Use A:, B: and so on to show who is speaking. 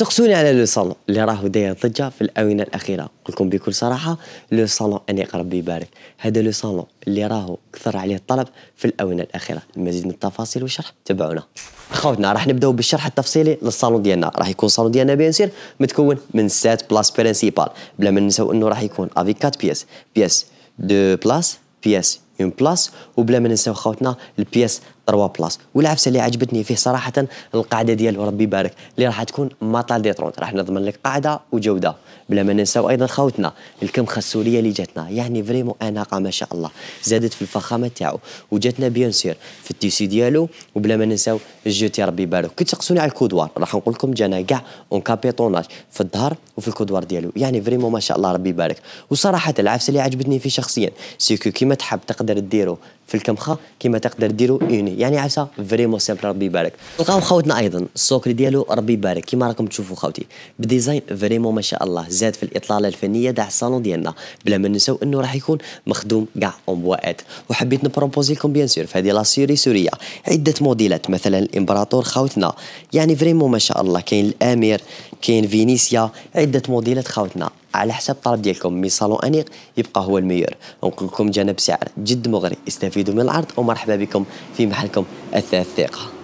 A: تقسوني على لو صالون اللي راهو داير ضجه في الاونه الاخيره نقول لكم بكل صراحه لو صالون اني ربي يبارك هذا لو صالون اللي راهو كثر عليه الطلب في الاونه الاخيره المزيد من التفاصيل والشرح تابعونا خوتنا راح نبداو بالشرح التفصيلي للصالون ديالنا راح يكون الصالون ديالنا بيان سير متكون من سات بلاس برينسيبال بلا ما ننساو انه راح يكون افي 4 بياس بياس دو بلاس بياس اون بلاس وبلا ما ننساو خوتنا البياس 3 بلاص والعفسه اللي عجبتني فيه صراحه القاعده ديالو ربي يبارك اللي راح تكون ماطال دي راح نضمن لك قاعده وجوده بلا ما ننساو ايضا خوتنا الكمخه السوريه اللي جاتنا يعني فريمون اناقه ما شاء الله زادت في الفخامه تاعو وجاتنا بيان سير في التيسي ديالو وبلا ما ننساو الجوتي ربي يبارك كي تسقسوني على الكودوار راح نقول لكم جانا كاع اون كابيتوناج في الظهر وفي الكودوار ديالو يعني فريمون ما شاء الله ربي يبارك وصراحه العفسه اللي عجبتني فيه شخصيا سيكو كيما تحب تقدر ديرو في الكمخه كما تقدر ديرو اوني يعني عفسه فريمون سامبل ربي يبارك تلقاو خاوتنا ايضا السوكري ديالو ربي يبارك كما راكم تشوفوا خاوتي بديزاين فريمون ما شاء الله زاد في الاطلاله الفنيه تاع الصالون ديالنا بلا ما ننساو انه راح يكون مخدوم كاع اون بواات وحبيت نبروبوزي لكم بيان سور في هذه لا سيري سوريه عده موديلات مثلا الامبراطور خاوتنا يعني فريمون ما شاء الله كاين الامير كاين فينيسيا عده موديلات خاوتنا على حساب طلب ديالكم مي صالون انيق يبقى هو الميور ونقول لكم جانا بسعر جد مغري استفيدوا من العرض ومرحبا بكم في محلكم الثالث ثقه